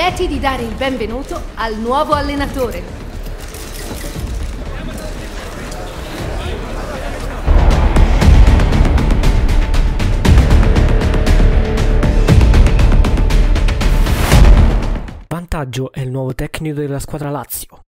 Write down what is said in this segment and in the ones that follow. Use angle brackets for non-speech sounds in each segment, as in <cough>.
lieti di dare il benvenuto al nuovo allenatore. Vantaggio è il nuovo tecnico della squadra Lazio.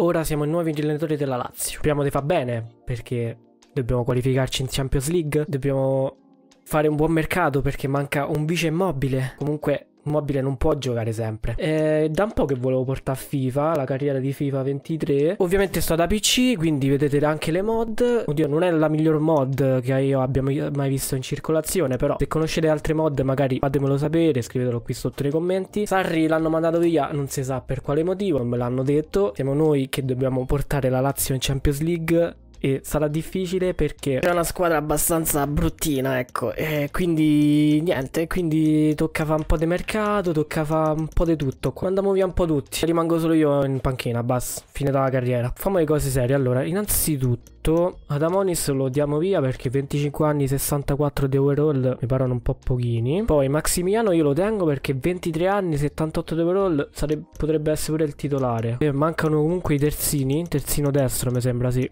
Ora siamo i nuovi allenatori della Lazio. Speriamo di far bene perché dobbiamo qualificarci in Champions League, dobbiamo fare un buon mercato perché manca un vice immobile. Comunque Mobile non può giocare sempre. È eh, da un po' che volevo portare FIFA, la carriera di FIFA 23. Ovviamente sto da PC, quindi vedete anche le mod. Oddio, non è la miglior mod che io abbia mai visto in circolazione, però se conoscete altre mod magari fatemelo sapere, scrivetelo qui sotto nei commenti. Sarri l'hanno mandato via, non si sa per quale motivo, me l'hanno detto. Siamo noi che dobbiamo portare la Lazio in Champions League e sarà difficile perché è una squadra abbastanza bruttina, ecco, e quindi niente, quindi toccava un po' di mercato, toccava un po' di tutto, andiamo via un po' tutti, rimango solo io in panchina, basta, fine della carriera. Fammi le cose serie, allora, innanzitutto detto, ad Amonis lo diamo via perché 25 anni, 64 di overall mi parano un po' pochini. Poi Maximiano io lo tengo perché 23 anni, 78 di overall sarebbe, potrebbe essere pure il titolare. E eh, mancano comunque i terzini, terzino destro mi sembra, sì.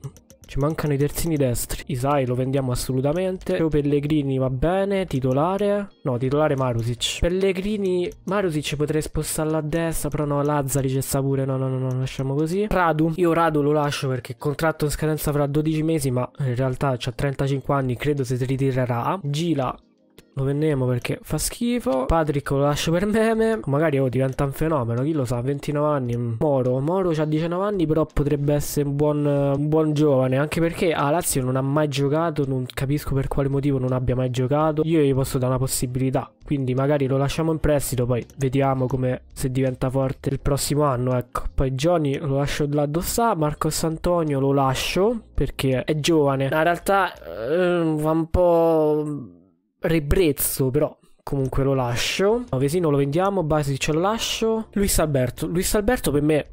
Ci mancano i terzini destri. Isai lo vendiamo assolutamente. Leo Pellegrini va bene. Titolare. No, titolare Marusic. Pellegrini. Marusic potrei spostarla a destra. Però no, Lazzari c'è sta pure. No, no, no, no, lasciamo così. Radu. Io Radu lo lascio perché contratto in scadenza fra due 12 mesi ma in realtà ha 35 anni credo si ritirerà Gila, lo prendiamo perché fa schifo. Patrick lo lascio per meme. Magari oh, diventa un fenomeno. Chi lo sa? 29 anni. Mm. Moro. Moro ha 19 anni, però potrebbe essere un buon, un buon giovane. Anche perché a ah, Lazio non ha mai giocato. Non capisco per quale motivo non abbia mai giocato. Io gli posso dare una possibilità. Quindi magari lo lasciamo in prestito. Poi vediamo come se diventa forte il prossimo anno. Ecco. Poi Johnny lo lascio là dove sta. Marcos Antonio lo lascio perché è giovane. In realtà eh, va un po' Rebrezzo però comunque lo lascio. Vesino lo vendiamo, Basi ce lo lascio. Luis Alberto. Luis Alberto per me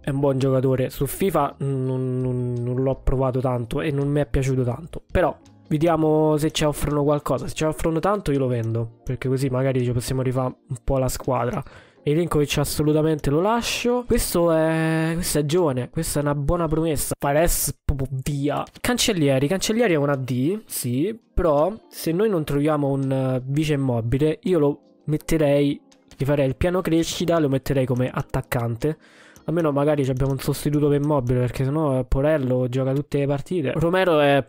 è un buon giocatore. Su FIFA non, non, non l'ho provato tanto e non mi è piaciuto tanto. Però vediamo se ci offrono qualcosa. Se ci offrono tanto io lo vendo. Perché così magari ci possiamo rifare un po' la squadra. Elenkovic assolutamente lo lascio. Questo è. Questo è giovane. Questa è una buona promessa. Fares via. Cancellieri. Cancellieri è una D. Sì. Però se noi non troviamo un eh, vice immobile, io lo metterei. Gli farei il piano crescita, lo metterei come attaccante. Almeno magari abbiamo un sostituto per immobile, perché sennò Porello gioca tutte le partite. Romero è.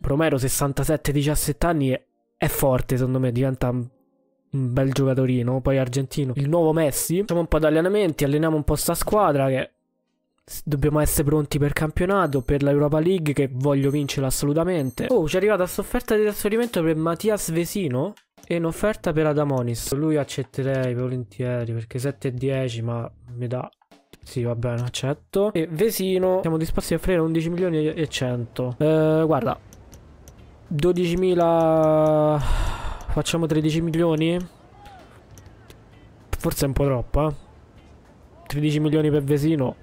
Romero 67-17 anni è forte, secondo me, diventa un bel giocatorino, poi argentino. Il nuovo Messi, facciamo un po' di allenamenti, alleniamo un po' sta squadra che dobbiamo essere pronti per campionato, per l'Europa League che voglio vincere assolutamente. Oh, ci è arrivata questa offerta di trasferimento per Mattias Vesino e un'offerta per Adamonis. Lui accetterei volentieri perché 7 e 10 ma mi dà... Sì, va bene, accetto. E Vesino, siamo disposti a offrire 11 milioni e 100. Eh, guarda, 12.000... Facciamo 13 milioni? Forse è un po' troppo, eh? 13 milioni per Vesino.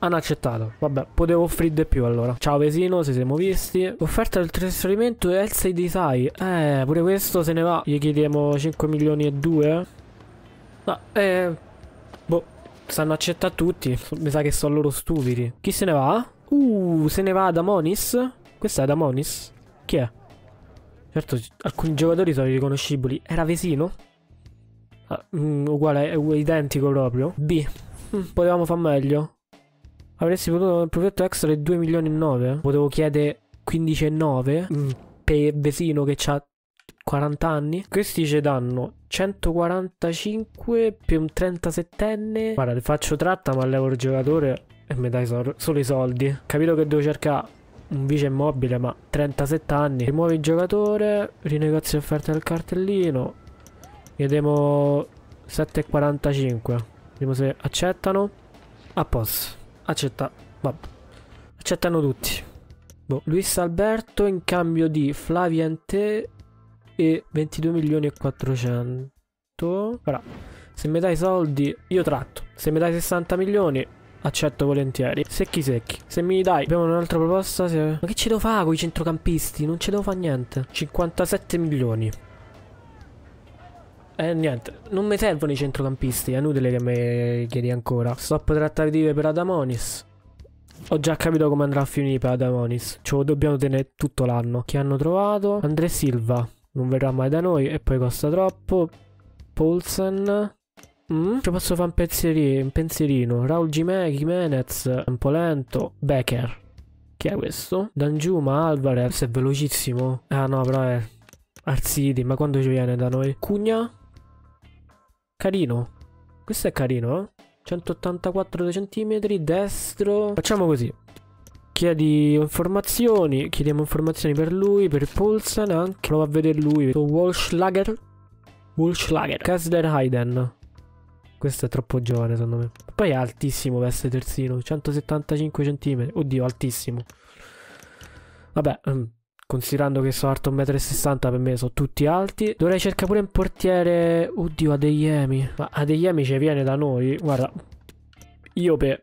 Hanno accettato. Vabbè, potevo offrire di più allora. Ciao Vesino, se siamo visti. Offerta del trasferimento Elsa di Sai. Eh, pure questo se ne va. Gli chiediamo 5 milioni e 2. No, eh... Boh, stanno accettando tutti. Mi sa che sono loro stupidi. Chi se ne va? Uh, se ne va Damonis? Questa è Damonis? Chi è? Certo, alcuni giocatori sono riconoscibili. Era Vesino? Ah, mh, mm, uguale, identico proprio. B. Mh, mm, potevamo far meglio. Avresti potuto un profitto extra di 2 milioni e 9. Potevo chiedere 15 e 9 mh, mm. per Vesino che ha 40 anni. Questi ci danno 145 più un 37enne. Guarda, faccio tratta ma levo il giocatore e mi dai solo i soldi. Capito che devo cercare un vice immobile ma 37 anni rimuovi il giocatore rinegozi l'offerta del cartellino chiediamo 7,45 vediamo se accettano a posto accetta vabbè boh. accettano tutti boh. Luis Alberto in cambio di Flaviante e 22 milioni e 400 però se mi dai soldi io tratto se mi dai 60 milioni accetto volentieri. Secchi secchi. Se mi dai, abbiamo un'altra proposta. Se... Ma che ce devo fare con i centrocampisti? Non ce devo fare niente. 57 milioni. Eh, niente, non mi servono i centrocampisti, è inutile che mi chiedi ancora. Stop trattative per Adamonis. Ho già capito come andrà a finire per Adamonis. Ce lo dobbiamo tenere tutto l'anno. Chi hanno trovato? Andre Silva. Non verrà mai da noi e poi costa troppo. Paulsen. Mm? Ci posso fare un pensierino, un pensierino. Raul Gimè, Jimenez, un po' lento. Becker. Chi è questo? Danjuma, Alvarez, è velocissimo. Ah no, però è... Arsidi, ma quando ci viene da noi? Cugna? Carino. Questo è carino, eh? 184 cm, destro. Facciamo così. Chiedi informazioni, chiediamo informazioni per lui, per Polsen anche. Provo a vedere lui. Walsh Lager. Walsh Lager. Kessler Hayden. Questo è troppo giovane secondo me. Poi è altissimo per essere terzino, 175 cm. Oddio, altissimo. Vabbè, ehm, considerando che sono alto 1,60 m per me sono tutti alti. Dovrei cercare pure un portiere... Oddio, Adeyemi. Ma Adeyemi ci viene da noi. Guarda, io per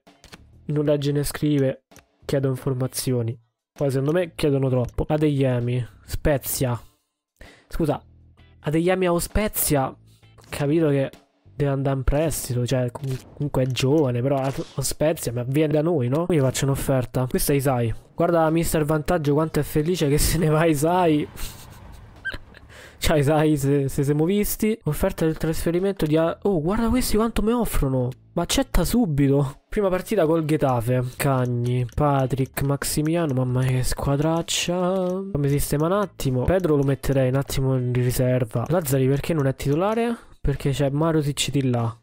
non leggere né scrivere chiedo informazioni. Poi secondo me chiedono troppo. Adeyemi, Spezia. Scusa, Adeyemi o Spezia... Capito che deve andare in prestito, cioè comunque è giovane, però lo Spezia ma viene da noi, no? Io faccio un'offerta. Questa è Isai. Guarda mister Vantaggio quanto è felice che se ne va Isai. <laughs> Cioè, Isai, se, se siamo visti. Offerta del trasferimento di... Oh, guarda questi quanto mi offrono. Ma accetta subito. Prima partita col Getafe. Cagni, Patrick, Maximiano. Mamma mia, che squadraccia. Fammi sistema un attimo. Pedro lo metterei un attimo in riserva. Lazzari perché non è titolare? Perché c'è Marusic di là.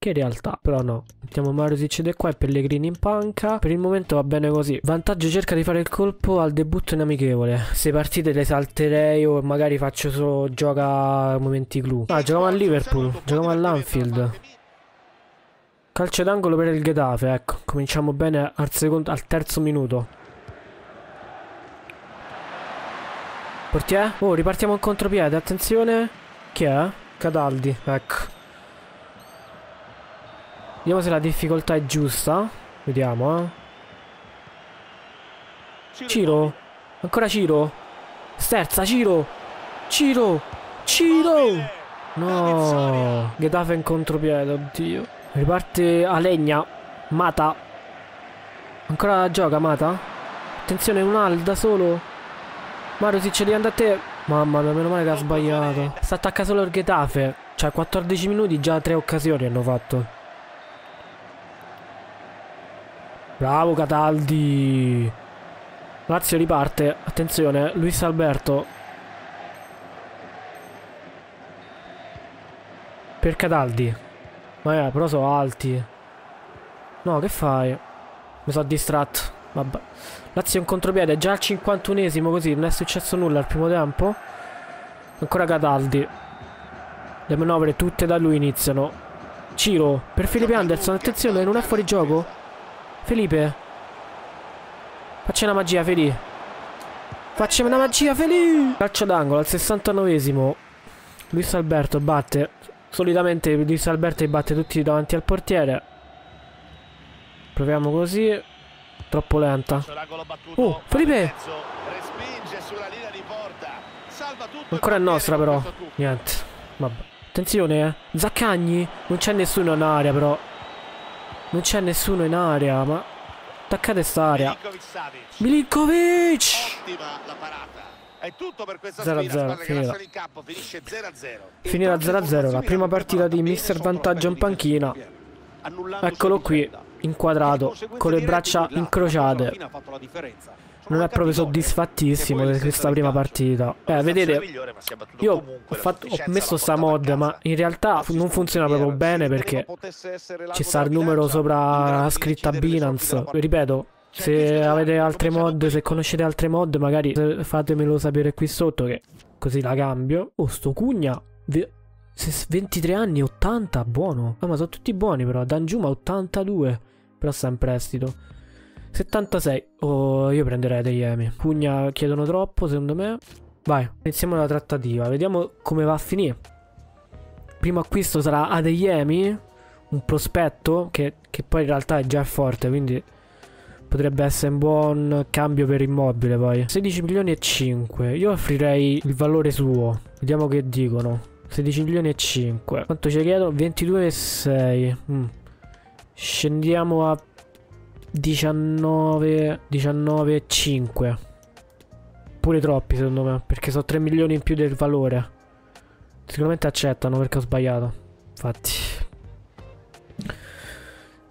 Che in realtà, però no. Mettiamo Marusic di qua e Pellegrini in panca. Per il momento va bene così. Vantaggio cerca di fare il colpo al debutto in amichevole. Se partite le salterei o magari faccio solo gioca momenti clou. Ah, giochiamo a Liverpool. Giochiamo all'Anfield. Calcio d'angolo per il Getafe, ecco. Cominciamo bene al, secondo, al terzo minuto. Portiere? Oh, ripartiamo in contropiede, attenzione. Chi è? Cataldi, ecco. Vediamo se la difficoltà è giusta. Vediamo, eh. Ciro. Ancora Ciro. Sterza, Ciro. Ciro. Ciro. No. Getafe in contropiede, oddio. Riparte a legna. Mata. Ancora gioca Mata. Attenzione, un al da solo. Mario Sicce, andate a te. Mamma mia, meno male che ha sbagliato. Sta attaccato solo il Getafe. Cioè, 14 minuti, già tre occasioni hanno fatto. Bravo Cataldi. Lazio riparte. Attenzione, Luis Alberto. Per Cataldi. Ma eh, però sono alti. No, che fai? Mi sono distratto. Vabbè. Lazio in contropiede, già al 51esimo così, non è successo nulla al primo tempo. Ancora Cataldi. Le manovre tutte da lui iniziano. Ciro, per Felipe Anderson, attenzione, non è fuori gioco? Felipe. Faccia una magia, Feli. Faccia una magia, Feli. Calcio d'angolo al 69esimo. Luis Alberto batte. Solitamente Luis Alberto batte tutti davanti al portiere. Proviamo così. Troppo lenta. Oh, Felipe! Ancora è nostra però. Niente. Vabbè. Attenzione, eh. Zaccagni. Non c'è nessuno in aria però. Non c'è nessuno in aria, ma... Attaccate st'area. Milinkovic! Ottima la parata. È tutto per questa 0 -0, sfida, Finirà 0-0, la prima partita di Mr. Vantaggio in panchina. Eccolo qui inquadrato con le braccia incrociate. Non è proprio soddisfattissimo di questa prima partita. Eh, vedete, io ho, fatto, ho messo sta mod, ma in realtà non funziona proprio bene perché ci sta il numero sopra la scritta Binance. Ripeto, se avete altre mod, se conoscete altre mod, magari fatemelo sapere qui sotto che così la cambio. Oh, sto cugna 23 anni, 80, buono. Ah, ma sono tutti buoni però, Danjuma 82 però sta in prestito. 76. Oh, io prenderei degli Emi. Pugna chiedono troppo, secondo me. Vai, iniziamo la trattativa. Vediamo come va a finire. Primo acquisto sarà Adeyemi, un prospetto che, che poi in realtà è già forte, quindi potrebbe essere un buon cambio per immobile poi. 16 milioni e 5. Io offrirei il valore suo. Vediamo che dicono. 16 milioni e 5. Quanto ci chiedono? 22 e 6. Mm. Scendiamo a 19, 19 Pure troppi secondo me, perché sono 3 milioni in più del valore. Sicuramente accettano perché ho sbagliato. Infatti.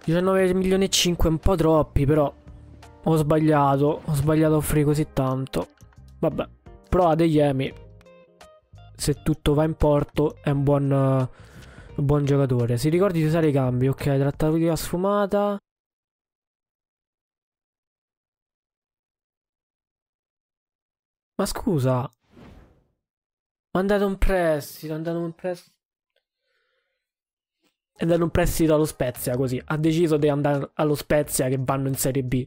19 milioni e 5 un po' troppi, però ho sbagliato, ho sbagliato a offrire così tanto. Vabbè, prova degli emi. Se tutto va in porto è un buon... Uh, buon giocatore. Si ricordi di usare i cambi, ok, trattativa sfumata. Ma scusa. Mandate un prestito, hanno un prestito. E dato un prestito allo Spezia così. Ha deciso di andare allo Spezia che vanno in Serie B.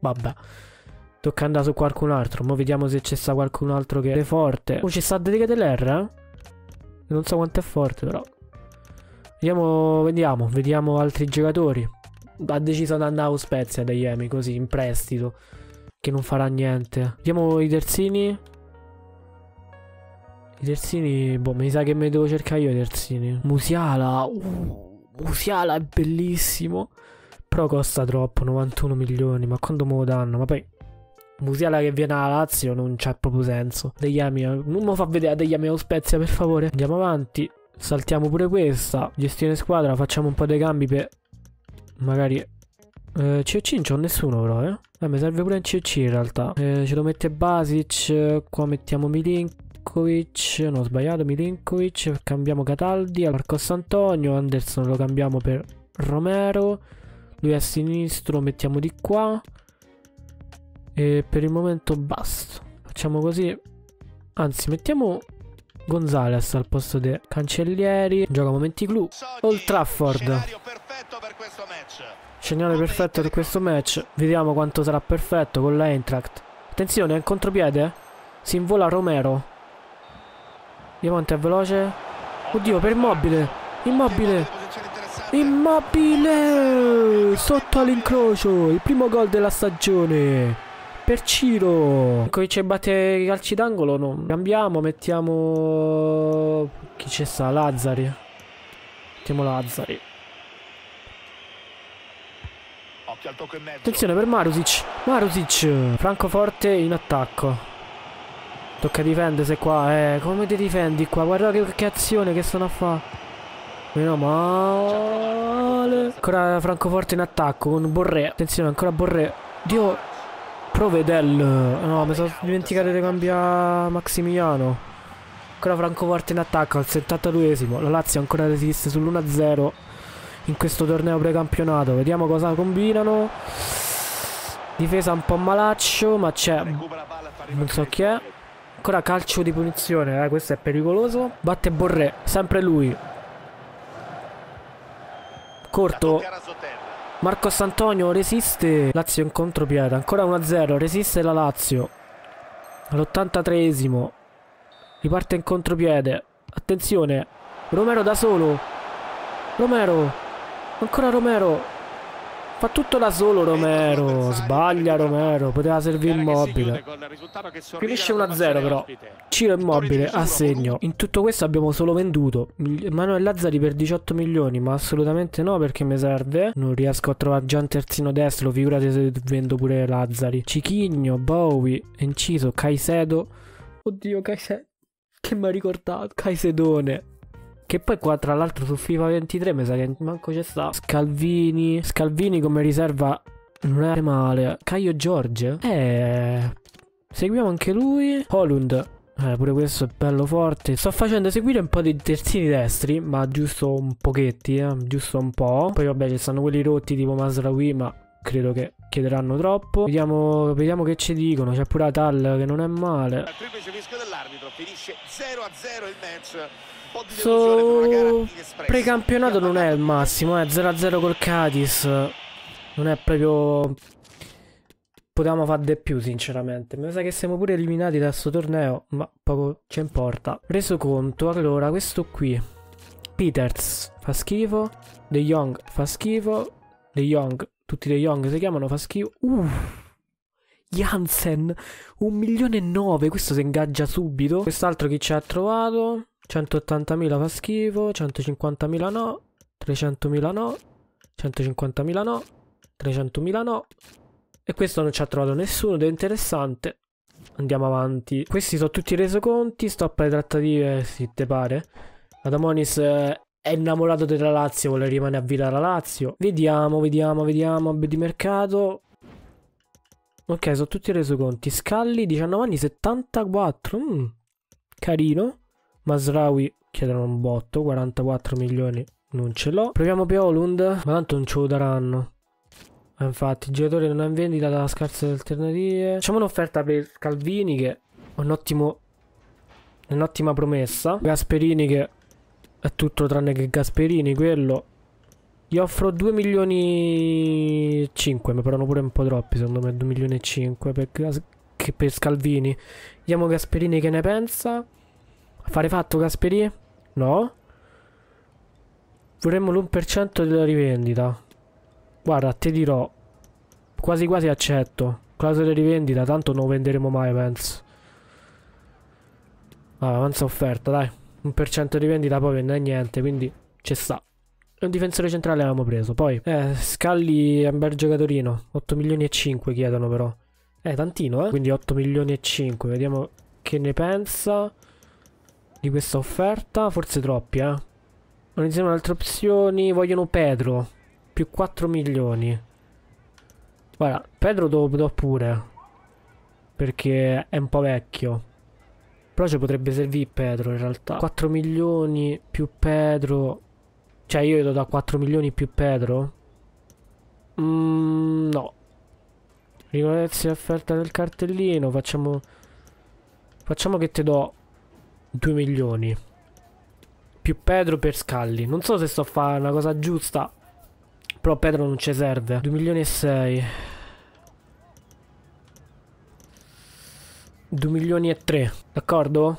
Vabbè. Tocca andare su qualcun altro. Mo vediamo se c'è sta qualcun altro che è forte. Oh, c'è sta Dedica dell'R, eh? Non so quanto è forte, però. Vediamo, vediamo, vediamo altri giocatori. Ha deciso di andare a Spezia da Iemi, così, in prestito. Che non farà niente. Vediamo i terzini. I terzini, boh, mi sa che me devo cercare io i terzini. Musiala, uh, Musiala è bellissimo. Però costa troppo, 91 milioni, ma quanto me lo danno? Ma poi Musiala che viene alla Lazio non c'è proprio senso. Degli ami, eh, non mi fa vedere degli ami o Spezia, per favore. Andiamo avanti. Saltiamo pure questa. Gestione squadra, facciamo un po' dei cambi per... Magari... Eh, CC non c'ho nessuno però, eh. eh. mi serve pure un CC in realtà. Eh, ce lo mette Basic, qua mettiamo Milinkovic, no ho sbagliato, Milinkovic, cambiamo Cataldi, Marcos Antonio, Anderson lo cambiamo per Romero, lui a sinistro, lo mettiamo di qua. E per il momento basta. Facciamo così. Anzi, mettiamo Gonzales al posto di Cancellieri, gioca momenti clou, Old Trafford. Scenario perfetto per questo match, vediamo quanto sarà perfetto con l'Eintracht. Attenzione, in contropiede, si invola Romero. Diamante è veloce, oddio per Immobile, Immobile, Immobile, sotto all'incrocio, il primo gol della stagione per Ciro. Ecco, ci batte i calci d'angolo. No. Cambiamo, mettiamo. Chi c'è sta? Lazzari. Mettiamo Lazzari. Attenzione per Marusic. Marusic. Francoforte in attacco. Tocca difendere se qua, eh. Come ti difendi qua? Guarda che, che azione che sono a fare. Meno male. Ancora Francoforte in attacco con Borré. Attenzione, ancora Borré. Dio, Provedel. Eh, no, mi sono dimenticato di cambiare Maximiliano. Ancora Francoforte in attacco al 72esimo. La Lazio ancora resiste sull'1-0 in questo torneo precampionato. Vediamo cosa combinano. Difesa un po' malaccio, ma c'è... Non so chi è. Ancora calcio di punizione, eh, questo è pericoloso. Batte Borré, sempre lui. Corto. Marcos Antonio resiste. Lazio in contropiede. Ancora 1-0. Resiste la Lazio. All'83esimo. Riparte in contropiede. Attenzione. Romero da solo. Romero. Ancora Romero. Fa tutto da solo Romero, sbaglia Romero, poteva servire Immobile. Finisce 1-0 però. Ciro Immobile a segno. In tutto questo abbiamo solo venduto Manuel Lazzari per 18 milioni, ma assolutamente no perché mi serve. Non riesco a trovare già un terzino destro, figurate se vendo pure Lazzari. Cichigno, Bowie, Inciso. Caicedo. Oddio, Caicedo. Che mi ha ricordato, Caisedone. Che poi qua tra l'altro su FIFA 23 mi sa che manco c'è sta Scalvini Scalvini come riserva non è male Caio George Eh Seguiamo anche lui Holund eh, pure questo è bello forte. Sto facendo seguire un po' di terzini destri, ma giusto un pochetti, eh, giusto un po'. Poi vabbè ci stanno quelli rotti tipo Masraoui, ma credo che chiederanno troppo. Vediamo, vediamo che ci dicono, c'è pure Atal che non è male. Al triplice fischio dell'arbitro, finisce 0-0 a il match. Questo precampionato non è il massimo, eh. 0-0 col Cadiz. Non è proprio... Potevamo fare di più, sinceramente. Mi sa che siamo pure eliminati da questo torneo, ma poco ci importa. Reso conto, allora, questo qui. Peters fa schifo. De Jong fa schifo. De Jong, tutti De Jong si chiamano, fa schifo. Uff. Jansen, un milione e nove, questo si ingaggia subito. Quest'altro chi ci ha trovato? 180.000 fa schifo, 150.000 no, 300.000 no, 150.000 no, 300.000 no. E questo non ci ha trovato nessuno ed è interessante. Andiamo avanti. Questi sono tutti i resoconti, stop alle trattative, si te pare. Adamonis eh, è innamorato della Lazio, vuole rimanere a Villa la Lazio. Vediamo, vediamo, vediamo, di mercato. Ok, sono tutti i resoconti. Scalli, 19 anni, 74. Mm, carino. Masraui chiedono un botto, 44 milioni non ce l'ho. Proviamo Piolund, ma tanto non ce lo daranno. Eh, infatti, il giocatore non è in vendita da scarse alternative. Facciamo un'offerta per Calvini che è un ottimo... Un'ottima promessa. Gasperini che è tutto tranne che Gasperini, quello. Gli offro 2 milioni e 5, mi parlano pure un po' troppi, secondo me 2 milioni e 5 per, Gas... per Scalvini. Vediamo Gasperini che ne pensa. Fare fatto Gasperi? No. Vorremmo l'1% della rivendita. Guarda, te dirò. Quasi quasi accetto. Clausola di rivendita, tanto non venderemo mai, penso. Allora, avanza offerta, dai. 1% di vendita poi non è niente, quindi ci sta. Un difensore centrale avevamo preso. Poi, eh, Scalli è un bel giocatorino. 8 milioni e 5 chiedono però. Eh, tantino, eh. Quindi 8 milioni e 5. Vediamo che ne pensa di questa offerta, forse troppi, eh. Non insieme ad altre opzioni, vogliono Pedro, più 4 milioni. Guarda, Pedro lo do pure, perché è un po' vecchio. Però ci potrebbe servire Pedro in realtà. 4 milioni più Pedro... Cioè io gli do da 4 milioni più Pedro? Mm, no. Riconosci l'offerta del cartellino, facciamo... Facciamo che te do 2 milioni. Più Pedro per Scalli. Non so se sto a fare una cosa giusta. Però Pedro non ci serve. 2 milioni e 6. 2 milioni e 3. D'accordo?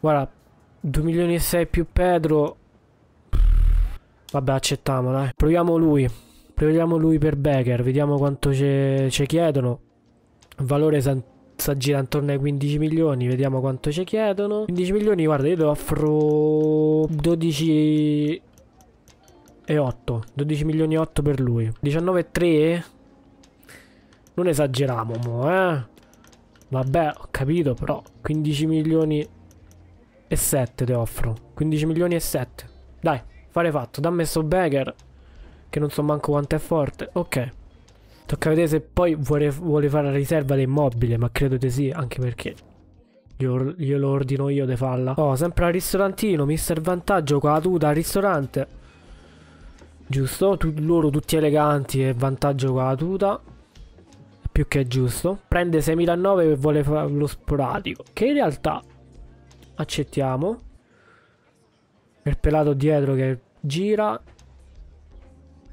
Guarda, 2 milioni e 6 più Pedro. Vabbè, accettiamolo, dai. Proviamo lui. Proviamo lui per Becker. Vediamo quanto ci chiedono valore si aggira intorno ai 15 milioni vediamo quanto ci chiedono 15 milioni guarda io ti offro 12 e 8 12 milioni e 8 per lui 19 e 3 non esageriamo mo, eh vabbè ho capito però 15 milioni e 7 ti offro 15 milioni e 7 dai fare fatto dammi sto bagger. che non so manco quanto è forte ok Tocca vedere se poi vuole, vuole fare la riserva dell'immobile, ma credo di sì, anche perché glielo, ordino io di farla. Oh, sempre al ristorantino, mister vantaggio con la tuta al ristorante. Giusto, tu, loro tutti eleganti e vantaggio con la tuta. Più che giusto. Prende 6009 e vuole fare lo sporadico, che in realtà accettiamo. Il pelato dietro che gira.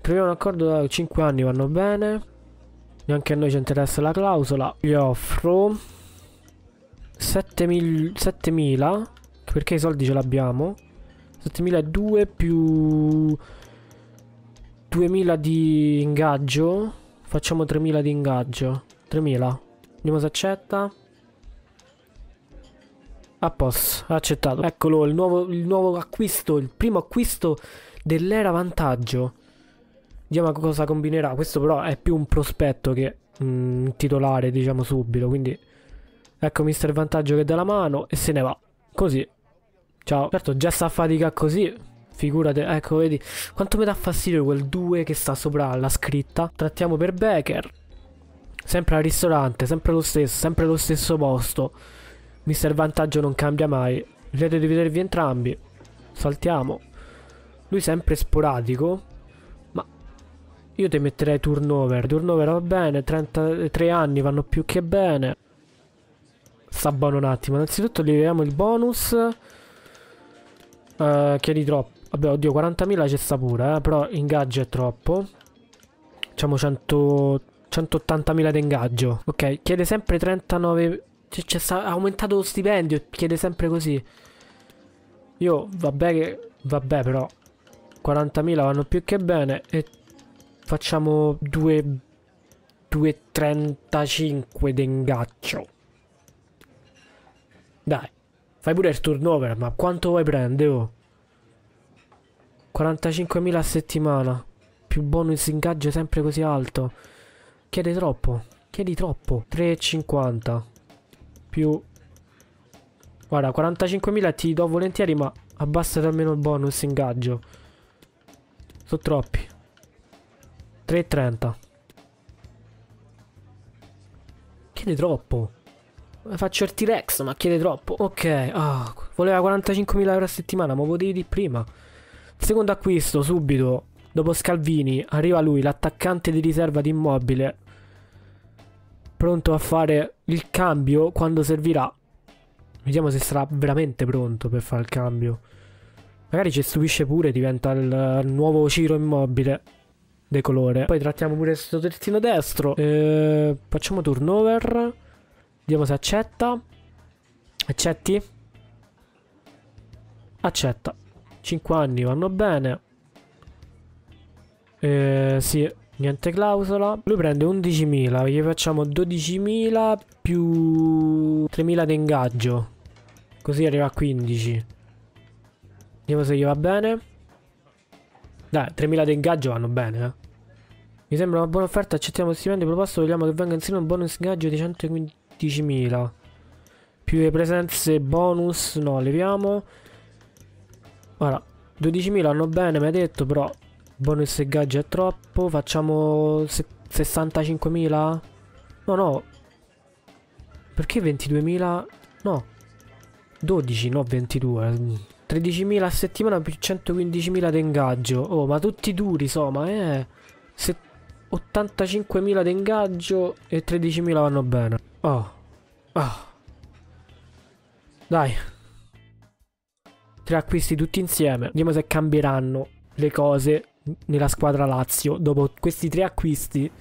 Troviamo un accordo da 5 anni, vanno bene. Neanche a noi ci interessa la clausola. Gli offro 7000 perché i soldi ce l'abbiamo. 7002 più 2000 di ingaggio. Facciamo 3000 di ingaggio. 3000. Vediamo se accetta. A posto, accettato. Eccolo, il nuovo, il nuovo acquisto, il primo acquisto dell'era vantaggio. Vediamo cosa combinerà. Questo però è più un prospetto che mh, mm, titolare, diciamo subito. Quindi ecco mister vantaggio che dà la mano e se ne va. Così. Ciao. Certo, già sta a fatica così. Figurate, ecco, vedi. Quanto mi dà fastidio quel 2 che sta sopra la scritta. Trattiamo per Becker. Sempre al ristorante, sempre lo stesso, sempre lo stesso posto. Mister vantaggio non cambia mai. Credo di vedervi entrambi. Saltiamo. Lui sempre sporadico io ti metterei turnover. Turnover va bene, 33 anni vanno più che bene. Sta un attimo. Innanzitutto liberiamo il bonus. Uh, eh, che di troppo. Vabbè, oddio, 40.000 c'è sta pure, eh? però ingaggio è troppo. Facciamo 180.000 di ingaggio. Ok, chiede sempre 39... Cioè, sta... ha aumentato lo stipendio, chiede sempre così. Io, vabbè che... Vabbè però, 40.000 vanno più che bene e facciamo 2.35 d'engaccio. Dai, fai pure il turnover, ma quanto vuoi prendere? Oh? 45.000 a settimana. Più bonus ingaggio sempre così alto. Chiedi troppo. Chiedi troppo. 3,50. Più... Guarda, 45.000 ti do volentieri, ma abbassate almeno il bonus ingaggio. Sono troppi. 3,30. Chiede troppo. Faccio il T-Rex, ma chiede troppo. Ok, oh, voleva 45.000 euro a settimana, ma potevi di prima. Secondo acquisto, subito. Dopo Scalvini, arriva lui, l'attaccante di riserva di immobile. Pronto a fare il cambio quando servirà. Vediamo se sarà veramente pronto per fare il cambio. Magari ci stupisce pure, diventa il nuovo Ciro immobile decolore. Poi trattiamo pure questo terzino destro. Eh, facciamo turnover. Vediamo se accetta. Accetti? Accetta. 5 anni vanno bene. Eh, sì, niente clausola. Lui prende 11.000, gli facciamo 12.000 più 3.000 di ingaggio. Così arriva a 15. Vediamo se gli va bene. Dai, 3.000 di ingaggio vanno bene, eh. Mi sembra una buona offerta, accettiamo il stipendio proposto, vogliamo che venga insieme un bonus ingaggio di 115.000. Più le presenze bonus, no, leviamo. Ora, 12.000 vanno bene, mi hai detto, però bonus ingaggio è troppo, facciamo 65.000? No, no. Perché 22.000? No. 12, no 22. 13.000 a settimana più 115.000 di ingaggio. Oh, ma tutti duri, insomma, eh... Se 85.000 di ingaggio e 13.000 vanno bene. Oh. Oh. Dai. Tre acquisti tutti insieme. Vediamo se cambieranno le cose nella squadra Lazio dopo questi tre acquisti.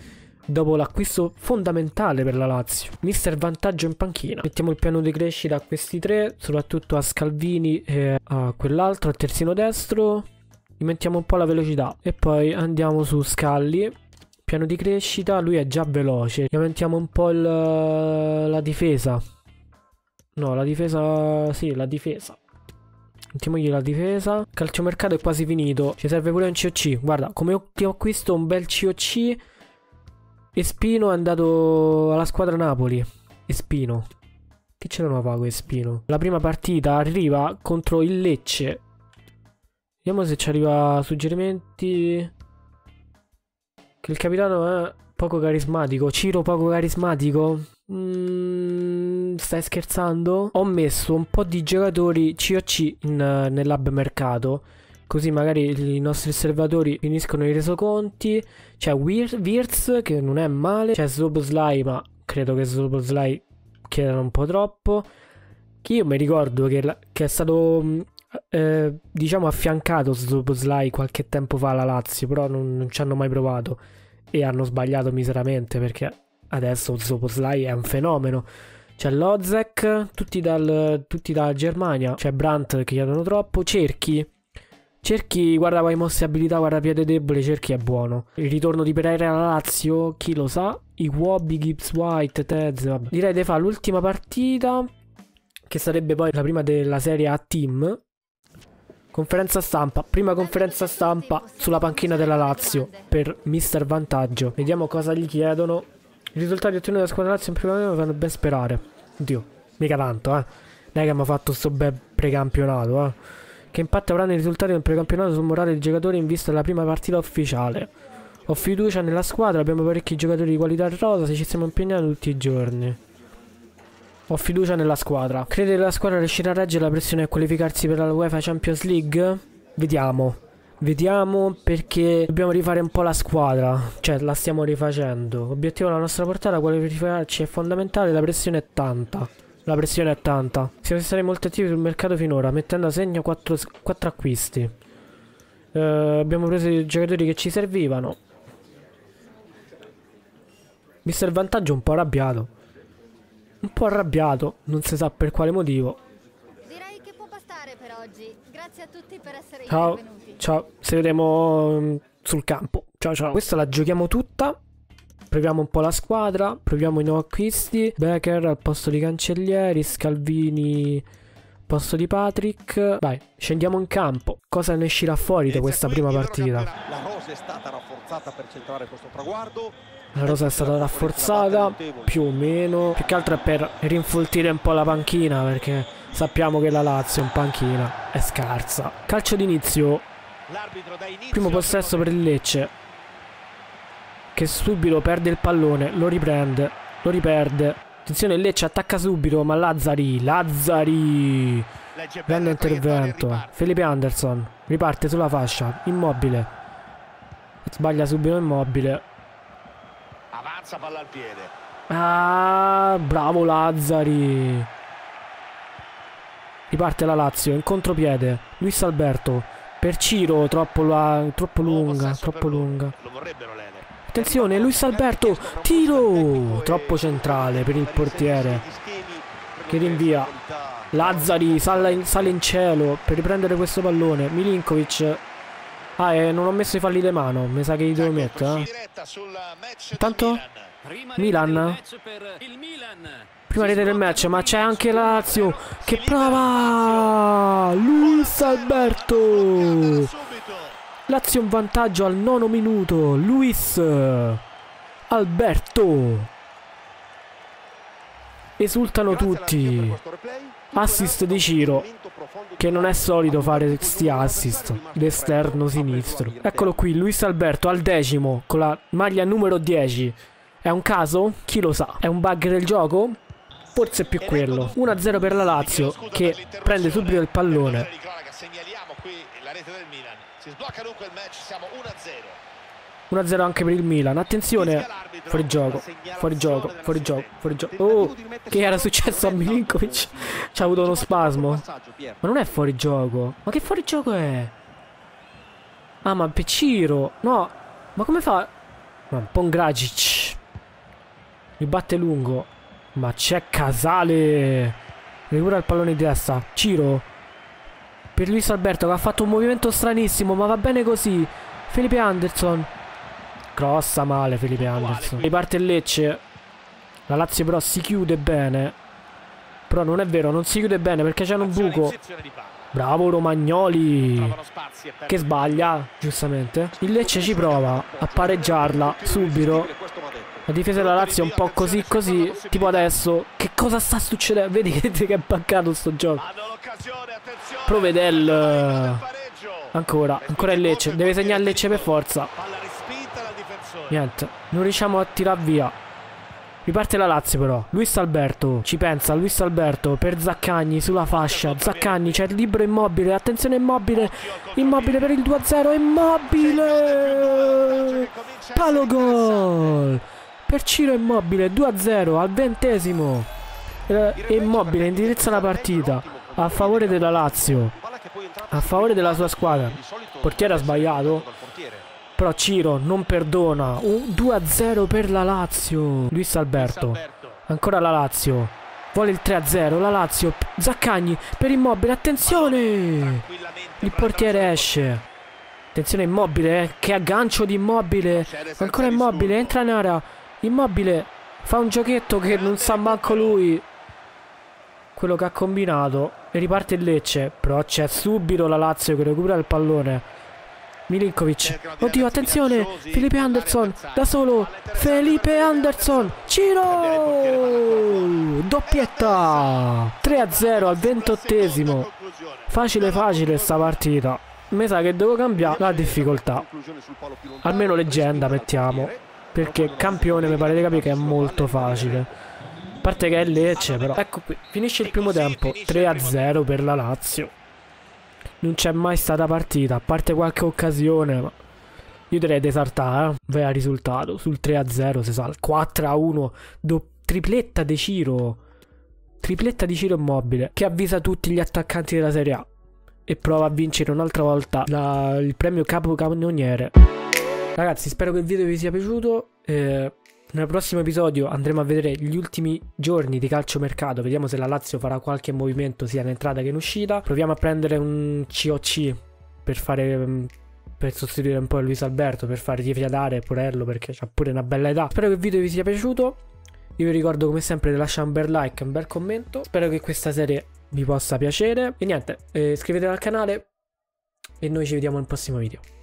Dopo l'acquisto fondamentale per la Lazio, mister vantaggio in panchina. Mettiamo il piano di crescita a questi tre, soprattutto a Scalvini e a quell'altro, al terzino destro. Aumentiamo un po' la velocità e poi andiamo su Scalli piano di crescita, lui è già veloce. Gli aumentiamo un po' il, eh, la difesa. No, la difesa... Sì, la difesa. Mettiamogli la difesa. Calciomercato è quasi finito. Ci serve pure un COC. Guarda, come ottimo acquisto un bel COC. Espino è andato alla squadra Napoli. Espino. Che ce l'hanno a pago Espino? La prima partita arriva contro il Lecce. Vediamo se ci arriva suggerimenti. Che il capitano è poco carismatico. Ciro poco carismatico? Mm, stai scherzando? Ho messo un po' di giocatori COC in, uh, nell'hub mercato. Così magari i nostri osservatori finiscono i resoconti. C'è Wirtz che non è male. C'è Sloboslai ma credo che Sloboslai chiedano un po' troppo. Che io mi ricordo che, che è stato mm, eh, diciamo affiancato Slai qualche tempo fa alla Lazio, però non, non, ci hanno mai provato e hanno sbagliato miseramente perché adesso Slai è un fenomeno. C'è Lozek, tutti, dal, tutti dalla Germania, c'è Brandt che chiedono troppo, Cerchi, Cerchi, guarda qua mosse abilità, guarda piede debole, Cerchi è buono. Il ritorno di Pereira alla Lazio, chi lo sa, i Wobby, Gibbs White, Tez, vabbè. Direi di fare l'ultima partita, che sarebbe poi la prima della serie A team, Conferenza stampa, prima conferenza stampa sulla panchina della Lazio per Mister Vantaggio. Vediamo cosa gli chiedono. I risultati ottenuti dalla squadra Lazio in prima fanno ben sperare. Oddio, mica tanto, eh. Dai che mi ha fatto sto bel precampionato, eh. Che impatto avranno i risultati del precampionato sul morale dei giocatori in vista della prima partita ufficiale? Ho fiducia nella squadra, abbiamo parecchi giocatori di qualità rosa, se ci stiamo impegnando tutti i giorni. Ho fiducia nella squadra. Crede che la squadra riuscirà a reggere la pressione e qualificarsi per la UEFA Champions League? Vediamo. Vediamo perché dobbiamo rifare un po' la squadra, cioè la stiamo rifacendo. Obiettivo della nostra portata, qualificarci è fondamentale, la pressione è tanta. La pressione è tanta. Siamo stati molto attivi sul mercato finora, mettendo a segno 4, 4 acquisti. Uh, abbiamo preso i giocatori che ci servivano. Visto il vantaggio un po' arrabbiato un po' arrabbiato, non si sa per quale motivo. Direi che può bastare per oggi. Grazie a tutti per essere ciao. intervenuti. Ciao, ci vedremo mm, sul campo. Ciao ciao. Questa la giochiamo tutta. Proviamo un po' la squadra, proviamo i nuovi acquisti. Becker al posto di Cancellieri, Scalvini al posto di Patrick. Vai, scendiamo in campo. Cosa ne uscirà fuori da questa prima partita? La cosa è stata rafforzata per centrare questo traguardo. La rosa è stata rafforzata più o meno, più che altro è per rinfoltire un po' la panchina perché sappiamo che la Lazio in panchina è scarsa. Calcio d'inizio, primo possesso per il Lecce che subito perde il pallone, lo riprende, lo riperde. Attenzione il Lecce attacca subito ma Lazzari, Lazzari, Bello intervento. Felipe Anderson riparte sulla fascia, immobile, sbaglia subito immobile Piazza palla al piede. Ah, bravo Lazzari. Riparte la Lazio in contropiede. Luis Alberto per Ciro, troppo, la... troppo lunga, troppo lunga. Attenzione, Luis Alberto, tiro! Troppo centrale per il portiere. Che rinvia. Lazzari sale in cielo per riprendere questo pallone. Milinkovic Ah, eh, non ho messo i falli di mano, mi sa che li devo ecco, mettere. Eh. Intanto? Milan? Prima rete del match, ma c'è anche Lazio che prova! Luis Alberto! Lazio in vantaggio al nono minuto. Luis Alberto! Esultano tutti. Assist di Ciro che non è solito fare questi assist, l'esterno sinistro. Eccolo qui, Luis Alberto al decimo, con la maglia numero 10. È un caso? Chi lo sa? È un bug del gioco? Forse è più quello. 1-0 per la Lazio, che prende subito il pallone. Segnaliamo qui la rete del Milan. Si sblocca dunque il match, siamo 1-0. 1-0 anche per il Milan. Attenzione. Fuori gioco. Fuori gioco. Fuori gioco. Fuori gioco. Oh, che era successo a Milinkovic? C'ha <laughs> avuto uno spasmo. Ma non è fuori gioco. Ma che fuori gioco è? Ah, ma Peciro. No. Ma come fa? Ma Pongragic. Mi batte lungo. Ma c'è Casale. Recupera il pallone di testa. Ciro. Per Luis Alberto che ha fatto un movimento stranissimo, ma va bene così. Felipe Anderson. Crossa male Felipe Anderson. Riparte il Lecce. La Lazio però si chiude bene. Però non è vero, non si chiude bene perché c'è un buco. Bravo Romagnoli che sbaglia, giustamente. Il Lecce ci prova a pareggiarla subito. La difesa della Lazio è un po' così così, tipo adesso. Che cosa sta succedendo? <laughs> Vedete che è pancato sto gioco. Provedel. Ancora, ancora il Lecce, deve segnare il Lecce per forza. Niente, non riusciamo a tirar via. Riparte la Lazio però. Luis Alberto ci pensa, Luis Alberto per Zaccagni sulla fascia. Zaccagni c'è il libro immobile, attenzione immobile. Immobile per il 2-0, immobile! Palo gol! Per Ciro immobile 2-0 al ventesimo. Eh, immobile indirizza la partita a favore della Lazio, a favore della sua squadra. Portiere ha sbagliato però Ciro non perdona. Oh, 2-0 per la Lazio. Luis Alberto. Ancora la Lazio. Vuole il 3-0. La Lazio. Zaccagni per Immobile. Attenzione. Il portiere esce. Attenzione Immobile. Eh, che aggancio di Immobile. Ancora Immobile. Entra in area. Immobile fa un giochetto che non sa manco lui quello che ha combinato e riparte il Lecce però c'è subito la Lazio che recupera il pallone Milinkovic. Oddio, attenzione! Felipe Anderson da solo. Felipe Anderson. Ciro! Doppietta! 3-0 al 28esimo. Facile facile sta partita. Mi sa che devo cambiare la difficoltà. Almeno leggenda mettiamo. Perché campione mi pare di capire che è molto facile. A parte che è Lecce però. Ecco qui, finisce il primo tempo. 3-0 per la Lazio non c'è mai stata partita, a parte qualche occasione, ma io direi di esaltare, eh. Ve risultato, sul 3-0 si salta, 4-1, tripletta di Ciro, tripletta di Ciro Immobile, che avvisa tutti gli attaccanti della Serie A e prova a vincere un'altra volta la, il premio capocannoniere. Ragazzi, spero che il video vi sia piaciuto. Eh, nel prossimo episodio andremo a vedere gli ultimi giorni di calciomercato, vediamo se la Lazio farà qualche movimento sia in entrata che in uscita. Proviamo a prendere un COC per fare mm, per sostituire un po' Luis Alberto, per far rifiatare Purello perché ha pure una bella età. Spero che il video vi sia piaciuto. Io vi ricordo come sempre di lasciare un bel like, un bel commento. Spero che questa serie vi possa piacere. E niente, eh, iscrivetevi al canale e noi ci vediamo nel prossimo video.